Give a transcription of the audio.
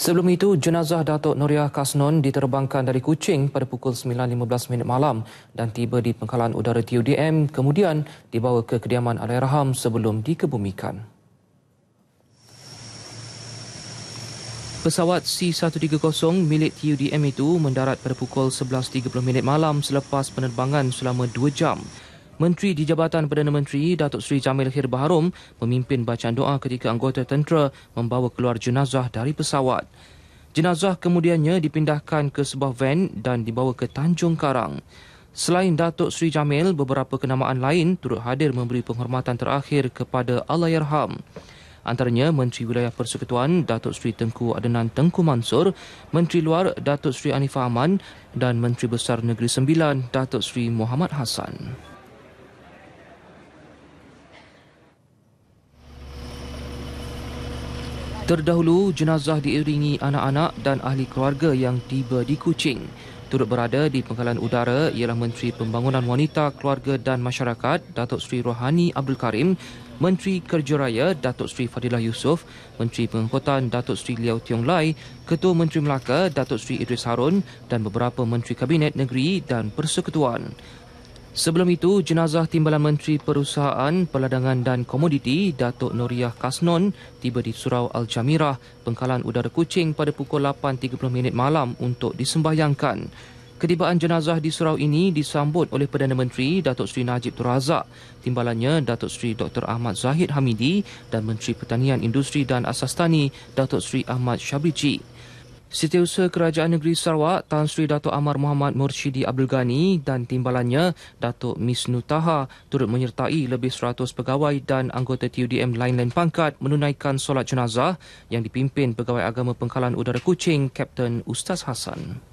Sebelum itu, jenazah Datuk Noria Kasnon diterbangkan dari Kuching pada pukul 9.15 malam dan tiba di pengkalan udara TUDM kemudian dibawa ke kediaman Al-Irham sebelum dikebumikan. Pesawat C-130 milik TUDM itu mendarat pada pukul 11.30 malam selepas penerbangan selama 2 jam. Menteri di Jabatan Perdana Menteri Datuk Seri Jamil Khair Baharum memimpin bacaan doa ketika anggota tentera membawa keluar jenazah dari pesawat. Jenazah kemudiannya dipindahkan ke sebuah van dan dibawa ke Tanjung Karang. Selain Datuk Seri Jamil, beberapa kenamaan lain turut hadir memberi penghormatan terakhir kepada Allahyarham. Antaranya Menteri Wilayah Persekutuan Datuk Seri Tengku Adenan Tengku Mansor, Menteri Luar Datuk Seri Anifah Aman dan Menteri Besar Negeri Sembilan Datuk Seri Muhammad Hassan. Terdahulu, jenazah diiringi anak-anak dan ahli keluarga yang tiba di Kuching. Turut berada di pangkalan udara ialah Menteri Pembangunan Wanita, Keluarga dan Masyarakat Datuk Seri Rohani Abdul Karim, Menteri Kerja Raya Datuk Seri Fadilah Yusof, Menteri Pengangkutan Datuk Seri Liao Tiong Lai, Ketua Menteri Melaka Datuk Seri Idris Harun dan beberapa Menteri Kabinet Negeri dan Persekutuan. Sebelum itu, jenazah Timbalan Menteri Perusahaan, Peladangan dan Komoditi Datuk Noriah Kasnon tiba di Surau Al-Jamirah, Pengkalan Udara Kuching pada pukul 8.30 malam untuk disembahyangkan. Ketibaan jenazah di surau ini disambut oleh Perdana Menteri Datuk Seri Najib Tun Razak, timbalannya Datuk Seri Dr. Ahmad Zahid Hamidi dan Menteri Pertanian Industri dan Asas Tani Datuk Seri Ahmad Syabriji. Setiausaha Kerajaan Negeri Sarawak, Tan Sri Dato' Amar Muhammad Murshidi Abdul Ghani dan timbalannya Dato' Miss Nutaha turut menyertai lebih 100 pegawai dan anggota TUDM lain-lain pangkat menunaikan solat jenazah yang dipimpin Pegawai Agama Pengkalan Udara Kuching, Kapten Ustaz Hassan.